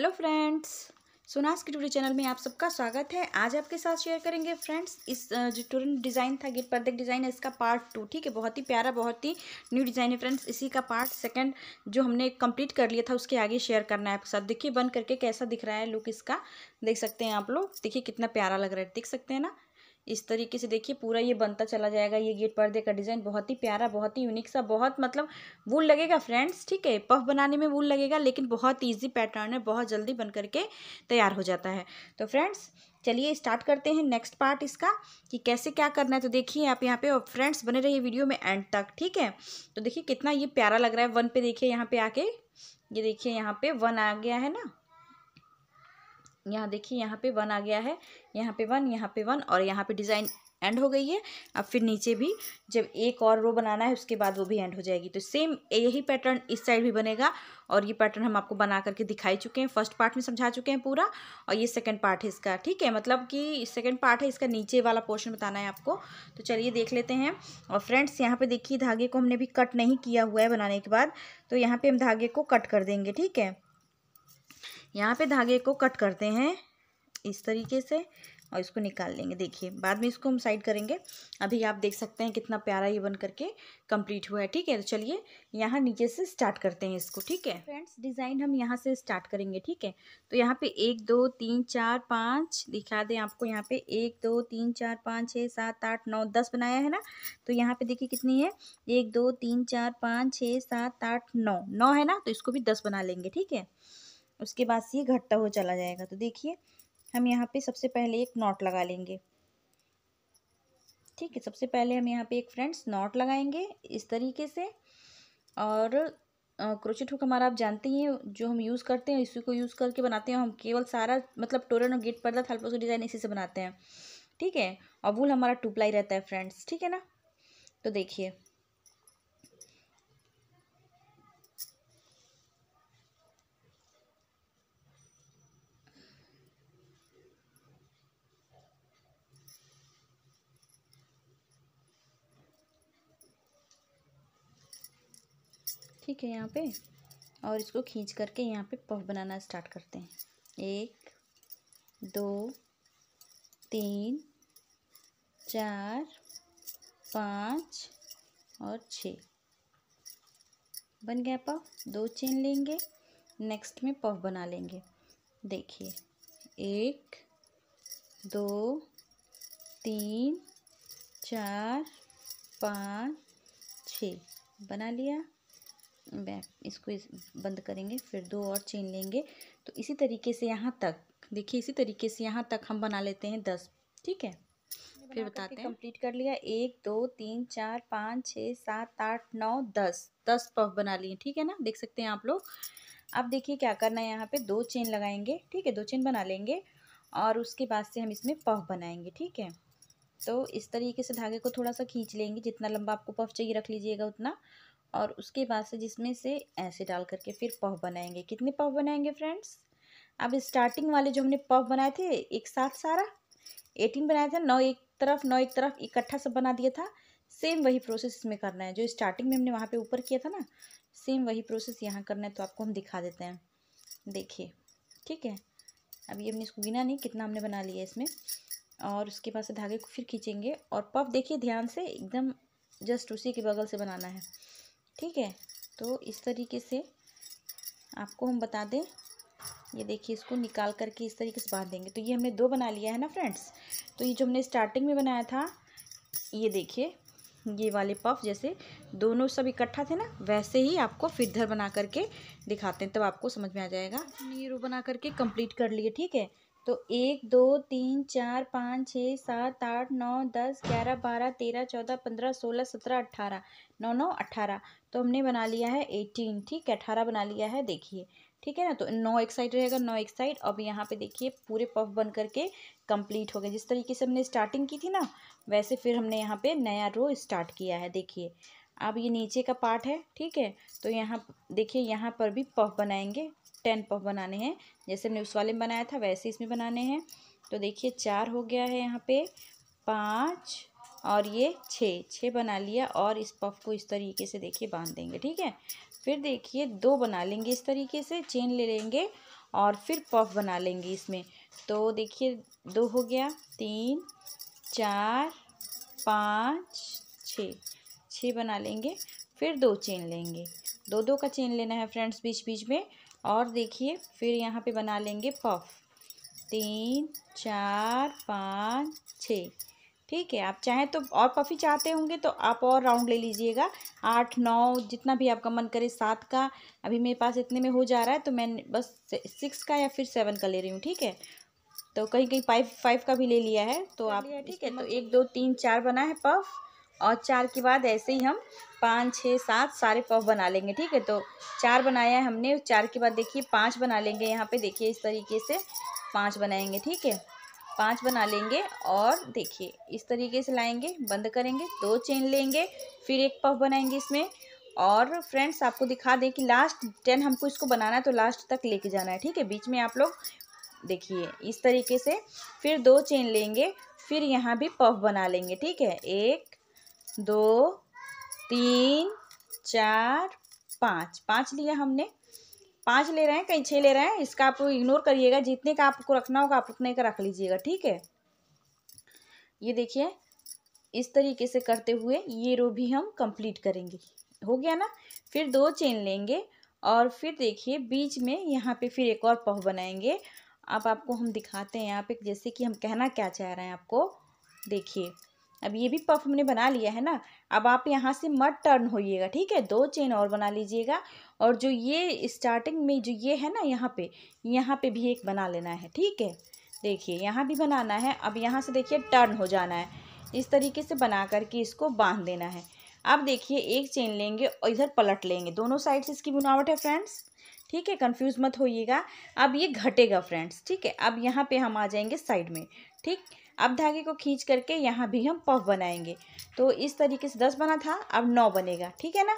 hello friends सुनास की टूरी channel में आप सबका स्वागत है आज आपके साथ शेयर करेंगे फ्रेंड्स इस जो टूरन डिज़ाइन था गिर पर्दे डिज़ाइन है इसका पार्ट टू ठीक है बहुत ही प्यारा बहुत ही न्यू डिज़ाइन है फ्रेंड्स इसी का पार्ट सेकंड जो हमने कंप्लीट कर लिया था उसके आगे शेयर करना है आपके साथ देखिए बन करके कैसा दिख रहा है लुक इसका देख सकते हैं आप लोग देखिए कितना प्यारा लग रहा है देख सकते हैं ना इस तरीके से देखिए पूरा ये बनता चला जाएगा ये गेट पर्दे का डिज़ाइन बहुत ही प्यारा बहुत ही यूनिक सा बहुत मतलब वूल लगेगा फ्रेंड्स ठीक है पफ बनाने में वूल लगेगा लेकिन बहुत ईजी पैटर्न है बहुत जल्दी बन करके तैयार हो जाता है तो फ्रेंड्स चलिए स्टार्ट करते हैं नेक्स्ट पार्ट इसका कि कैसे क्या करना है तो देखिए आप यहाँ पे और फ्रेंड्स बने रहिए वीडियो में एंड तक ठीक है तो देखिए कितना ये प्यारा लग रहा है वन पे देखिए यहाँ पे आके ये देखिए यहाँ पे वन आ गया है ना यहाँ देखिए यहाँ पे वन आ गया है यहाँ पे वन यहाँ पे वन और यहाँ पे डिज़ाइन एंड हो गई है अब फिर नीचे भी जब एक और रो बनाना है उसके बाद वो भी एंड हो जाएगी तो सेम यही पैटर्न इस साइड भी बनेगा और ये पैटर्न हम आपको बना करके दिखाई चुके हैं फर्स्ट पार्ट में समझा चुके हैं पूरा और ये सेकंड पार्ट है इसका ठीक है मतलब कि सेकंड पार्ट है इसका नीचे वाला पोर्शन बताना है आपको तो चलिए देख लेते हैं और फ्रेंड्स यहाँ पर देखिए धागे को हमने भी कट नहीं किया हुआ है बनाने के बाद तो यहाँ पर हम धागे को कट कर देंगे ठीक है यहाँ पे धागे को कट करते हैं इस तरीके से और इसको निकाल लेंगे देखिए बाद में इसको हम साइड करेंगे अभी आप देख सकते हैं कितना प्यारा ये बन करके कंप्लीट हुआ है ठीक है तो चलिए यहाँ नीचे से स्टार्ट करते हैं इसको ठीक है फ्रेंड्स डिज़ाइन हम यहाँ से स्टार्ट करेंगे ठीक है तो यहाँ पे एक दो तीन चार पाँच दिखा दें आपको यहाँ पे एक दो तीन चार पाँच छः सात आठ नौ दस बनाया है ना तो यहाँ पे देखिए कितनी है एक दो तीन चार पाँच छः सात आठ नौ नौ है ना तो इसको भी दस बना लेंगे ठीक है उसके बाद से ये घटता हुआ चला जाएगा तो देखिए हम यहाँ पे सबसे पहले एक नॉट लगा लेंगे ठीक है सबसे पहले हम यहाँ पे एक फ्रेंड्स नॉट लगाएंगे इस तरीके से और क्रोचेट हुक हमारा आप जानते ही हैं जो हम यूज़ करते हैं इसी को यूज़ करके बनाते हैं हम केवल सारा मतलब टोरन और गेट पर्दा थल का डिज़ाइन इसी से बनाते हैं ठीक है और वूल हमारा टू प्लाई रहता है फ्रेंड्स ठीक है ना तो देखिए ठीक है यहाँ पे और इसको खींच करके यहाँ पे पफ बनाना स्टार्ट करते हैं एक दो तीन चार पाँच और छ बन गया पफ दो चेन लेंगे नेक्स्ट में पफ बना लेंगे देखिए एक दो तीन चार पाँच छ बना लिया बैक इसको इस बंद करेंगे फिर दो और चेन लेंगे तो इसी तरीके से यहाँ तक देखिए इसी तरीके से यहाँ तक हम बना लेते हैं दस ठीक है फिर बताते हैं कंप्लीट कर लिया एक दो तीन चार पाँच छः सात आठ नौ दस दस पफ बना लिए ठीक है ना देख सकते हैं आप लोग अब देखिए क्या करना है यहाँ पे दो चेन लगाएंगे ठीक है दो चेन बना लेंगे और उसके बाद से हम इसमें पफ बनाएंगे ठीक है तो इस तरीके से धागे को थोड़ा सा खींच लेंगे जितना लंबा आपको पफ चाहिए रख लीजिएगा उतना और उसके बाद से जिसमें से ऐसे डाल करके फिर पफ बनाएंगे कितने पफ बनाएंगे फ्रेंड्स अब स्टार्टिंग वाले जो हमने पफ बनाए थे एक साथ सारा एटीन बनाया था नौ एक तरफ नौ एक तरफ इकट्ठा सब बना दिया था सेम वही प्रोसेस इसमें करना है जो स्टार्टिंग में हमने वहाँ पे ऊपर किया था ना सेम वही प्रोसेस यहाँ करना है तो आपको हम दिखा देते हैं देखिए ठीक है अभी हमने इसको गिना नहीं कितना हमने बना लिया इसमें और उसके बाद से धागे को फिर खींचेंगे और पफ देखिए ध्यान से एकदम जस्ट उसी के बगल से बनाना है ठीक है तो इस तरीके से आपको हम बता दें ये देखिए इसको निकाल करके इस तरीके से बांध देंगे तो ये हमने दो बना लिया है ना फ्रेंड्स तो ये जो हमने स्टार्टिंग में बनाया था ये देखिए ये वाले पफ जैसे दोनों सब इकट्ठा थे ना वैसे ही आपको फिर बना करके दिखाते हैं तब तो आपको समझ में आ जाएगा ये रो बना करके कंप्लीट कर लिए ठीक है तो एक दो तीन चार पाँच छः सात आठ नौ दस ग्यारह बारह तेरह चौदह पंद्रह सोलह सत्रह अट्ठारह नौ नौ अट्ठारह तो हमने बना लिया है एटीन ठीक है अठारह बना लिया है देखिए ठीक है ना तो नौ एक साइड रहेगा नौ एक साइड अब यहाँ पे देखिए पूरे पफ बन करके कंप्लीट हो गए जिस तरीके से हमने स्टार्टिंग की थी ना वैसे फिर हमने यहाँ पे नया रो स्टार्ट किया है देखिए अब ये नीचे का पार्ट है ठीक है तो यहाँ देखिए यहाँ पर भी पफ बनाएंगे टेन पफ बनाने हैं जैसे हमने उस वाले में बनाया था वैसे इसमें बनाने हैं तो देखिए चार हो गया है यहाँ पे पाँच और ये छः छः बना लिया और इस पफ को इस तरीके से देखिए बांध देंगे ठीक है फिर देखिए दो बना लेंगे इस तरीके से चेन ले लेंगे और फिर पफ बना लेंगे इसमें तो देखिए दो हो गया तीन चार पाँच छः छः बना लेंगे फिर दो चेन लेंगे दो दो का चेन लेना है फ्रेंड्स बीच बीच में और देखिए फिर यहाँ पे बना लेंगे पफ तीन चार पाँच छ ठीक है आप चाहें तो और पफी चाहते होंगे तो आप और राउंड ले लीजिएगा आठ नौ जितना भी आपका मन करे सात का अभी मेरे पास इतने में हो जा रहा है तो मैं बस सिक्स का या फिर सेवन का ले रही हूँ ठीक है तो कहीं कहीं फाइव फाइव का भी ले लिया है तो आप ठीक है तो, तो एक दो तीन चार बना है पफ और चार के बाद ऐसे ही हम पाँच छः सात सारे पफ बना लेंगे ठीक है तो चार बनाया है हमने चार के बाद देखिए पाँच बना लेंगे यहाँ पे देखिए इस तरीके से पाँच बनाएंगे ठीक है पाँच बना लेंगे और देखिए इस तरीके से लाएंगे बंद करेंगे दो चेन लेंगे फिर एक पफ बनाएंगे इसमें और फ्रेंड्स आपको दिखा दें कि लास्ट टेन हमको इसको बनाना है तो लास्ट तक लेके जाना है ठीक है बीच में आप लोग देखिए इस तरीके से फिर दो चेन लेंगे फिर यहाँ भी पफ बना लेंगे ठीक है एक दो तीन चार पाँच पाँच लिया हमने पाँच ले रहे हैं कहीं छः ले रहे हैं इसका आप इग्नोर करिएगा जितने का आपको रखना होगा आप उतने का रख लीजिएगा ठीक है ये देखिए इस तरीके से करते हुए ये रो भी हम कंप्लीट करेंगे हो गया ना फिर दो चेन लेंगे और फिर देखिए बीच में यहाँ पे फिर एक और पह बनाएंगे अब आपको हम दिखाते हैं यहाँ पे जैसे कि हम कहना क्या चाह रहे हैं आपको देखिए अब ये भी पफ हमने बना लिया है ना अब आप यहाँ से मत टर्न होइएगा ठीक है दो चेन और बना लीजिएगा और जो ये स्टार्टिंग में जो ये है ना यहाँ पे यहाँ पे भी एक बना लेना है ठीक है देखिए यहाँ भी बनाना है अब यहाँ से देखिए टर्न हो जाना है इस तरीके से बना करके इसको बांध देना है अब देखिए एक चेन लेंगे और इधर पलट लेंगे दोनों साइड से इसकी बुनावट है फ्रेंड्स ठीक है कंफ्यूज मत होइएगा अब ये घटेगा फ्रेंड्स ठीक है अब यहाँ पे हम आ जाएंगे साइड में ठीक अब धागे को खींच करके यहाँ भी हम पफ बनाएंगे तो इस तरीके से दस बना था अब नौ बनेगा ठीक है ना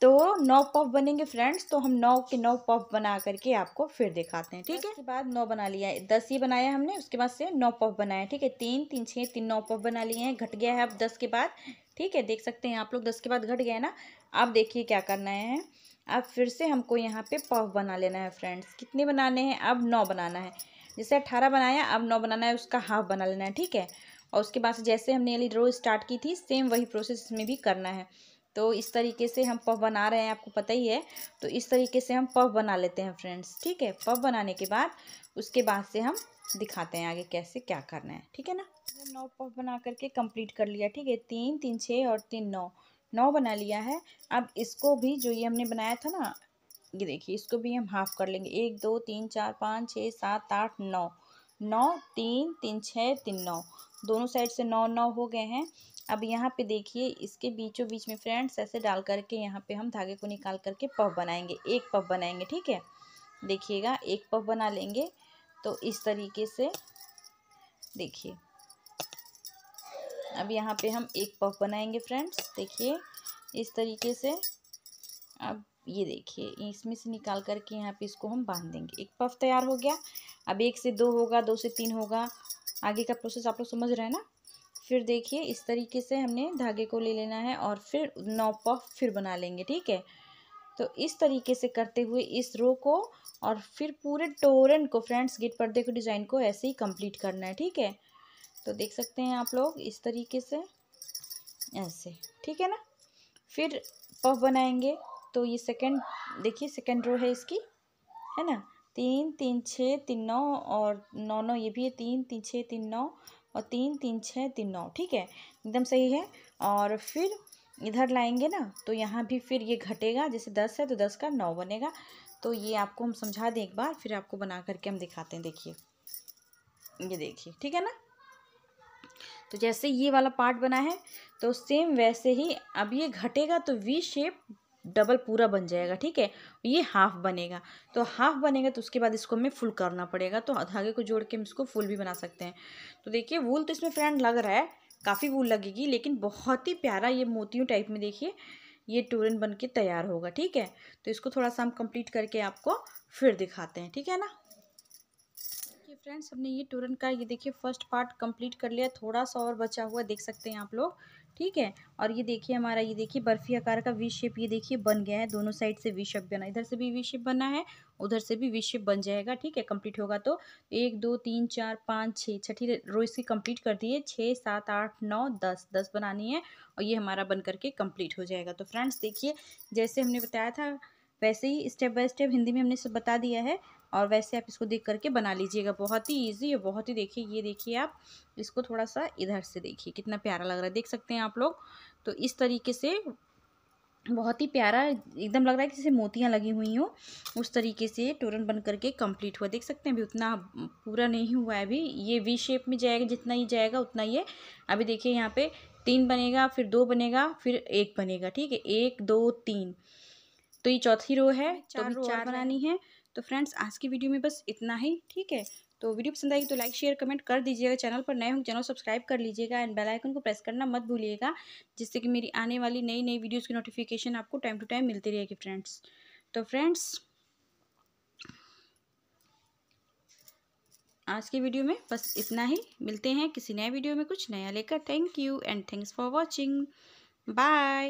तो नौ पफ बनेंगे फ्रेंड्स तो हम नौ के नौ पफ बना करके आपको फिर दिखाते हैं ठीक है उसके बाद नौ बना लिया है दस ही बनाया हमने उसके बाद से नौ पफ बनाया ठीक है तीन तीन छः तीन नौ पफ बना लिए हैं घट गया है अब दस के बाद ठीक है देख सकते हैं आप लोग दस के बाद घट गया है ना अब देखिए क्या करना है अब फिर से हमको यहाँ पे पफ बना लेना है फ्रेंड्स कितने बनाने हैं अब नौ बनाना है जैसे अट्ठारह बनाया अब नौ बनाना है उसका हाफ बना लेना है ठीक है और उसके बाद से जैसे हमने अली ड्रो स्टार्ट की थी सेम वही प्रोसेस इसमें भी करना है तो इस तरीके से हम पफ बना रहे हैं आपको पता ही है तो इस तरीके से हम पफ बना लेते हैं फ्रेंड्स ठीक है पफ बनाने के बाद उसके बाद से हम दिखाते हैं आगे कैसे क्या करना है ठीक है ना नौ पफ बना करके कंप्लीट कर लिया ठीक है तीन तीन छः और तीन नौ नौ बना लिया है अब इसको भी जो ये हमने बनाया था ना ये देखिए इसको भी हम हाफ कर लेंगे एक दो तीन चार पाँच छः सात आठ नौ नौ तीन तीन छः तीन नौ दोनों साइड से नौ नौ हो गए हैं अब यहाँ पे देखिए इसके बीचों बीच में फ्रेंड्स ऐसे डाल करके यहाँ पे हम धागे को निकाल करके पफ बनाएंगे एक पफ बनाएंगे ठीक है देखिएगा एक पफ बना लेंगे तो इस तरीके से देखिए अब यहाँ पे हम एक पफ बनाएंगे फ्रेंड्स देखिए इस तरीके से अब ये देखिए इसमें से निकाल करके यहाँ पे इसको हम बांध देंगे एक पफ तैयार हो गया अब एक से दो होगा दो से तीन होगा आगे का प्रोसेस आप लोग समझ रहे हैं ना फिर देखिए इस तरीके से हमने धागे को ले लेना है और फिर नौ पफ फिर बना लेंगे ठीक है तो इस तरीके से करते हुए इस रो को और फिर पूरे टोरन को फ्रेंड्स गेट पर्दे को डिज़ाइन को ऐसे ही कंप्लीट करना है ठीक है तो देख सकते हैं आप लोग इस तरीके से ऐसे ठीक है ना फिर पफ बनाएंगे तो ये सेकंड देखिए सेकंड रो है इसकी है ना तीन तीन छः तीन नौ और नौ नौ ये भी है तीन तीन छः तीन नौ और तीन तीन छः तीन नौ ठीक है एकदम सही है और फिर इधर लाएंगे ना तो यहाँ भी फिर ये घटेगा जैसे दस है तो दस का नौ बनेगा तो ये आपको हम समझा दें एक बार फिर आपको बना करके हम दिखाते हैं देखिए ये देखिए ठीक है ना तो जैसे ये वाला पार्ट बना है तो सेम वैसे ही अब ये घटेगा तो वी शेप डबल पूरा बन जाएगा ठीक है ये हाफ बनेगा तो हाफ बनेगा तो उसके बाद इसको हमें फुल करना पड़ेगा तो धागे को जोड़ के हम इसको फुल भी बना सकते हैं तो देखिए वूल तो इसमें फ्रेंड लग रहा है काफ़ी वूल लगेगी लेकिन बहुत ही प्यारा ये मोतियों टाइप में देखिए ये टूरन बन के तैयार होगा ठीक है तो इसको थोड़ा सा हम कंप्लीट करके आपको फिर दिखाते हैं ठीक है ना फ्रेंड्स हमने ये टूरन का ये देखिए फर्स्ट पार्ट कंप्लीट कर लिया थोड़ा सा और बचा हुआ देख सकते हैं आप लोग ठीक है और ये देखिए हमारा ये देखिए बर्फी आकार का वी शेप ये देखिए बन गया है दोनों साइड से वी शेप बना इधर से भी वी शेप बना है उधर से भी वी शेप बन जाएगा ठीक है कंप्लीट होगा तो एक दो तीन चार पाँच छः छठी रो इसकी कंप्लीट कर दी है छः सात आठ नौ दस दस बनानी है और ये हमारा बन करके कम्प्लीट हो जाएगा तो फ्रेंड्स देखिए जैसे हमने बताया था वैसे ही स्टेप बाय स्टेप हिंदी में हमने सब बता दिया है और वैसे आप इसको देख करके बना लीजिएगा बहुत ही ईजी है बहुत ही देखिए ये देखिए आप इसको थोड़ा सा इधर से देखिए कितना प्यारा लग रहा है देख सकते हैं आप लोग तो इस तरीके से बहुत ही प्यारा एकदम लग रहा है कि जैसे मोतियाँ लगी हुई हो उस तरीके से टोरन बन करके कंप्लीट हुआ देख सकते हैं अभी उतना पूरा नहीं हुआ है अभी ये वी शेप में जाएगा जितना ही जाएगा उतना ही है अभी देखिए यहाँ पे तीन बनेगा फिर दो बनेगा फिर एक बनेगा ठीक है एक दो तीन तो ये चौथी रो है चार तो चार बनानी है तो फ्रेंड्स आज की वीडियो में बस इतना ही ठीक है तो वीडियो पसंद आई तो लाइक शेयर कमेंट कर दीजिएगा चैनल पर नए होंगे चैनल सब्सक्राइब कर लीजिएगा एंड बेल आइकन को प्रेस करना मत भूलिएगा जिससे कि मेरी आने वाली नई नई वीडियोज़ की नोटिफिकेशन आपको टाइम टू टाइम मिलती रहेगी फ्रेंड्स तो फ्रेंड्स आज की वीडियो में बस इतना ही मिलते हैं किसी नए वीडियो में कुछ नया लेकर thank you and thanks for watching bye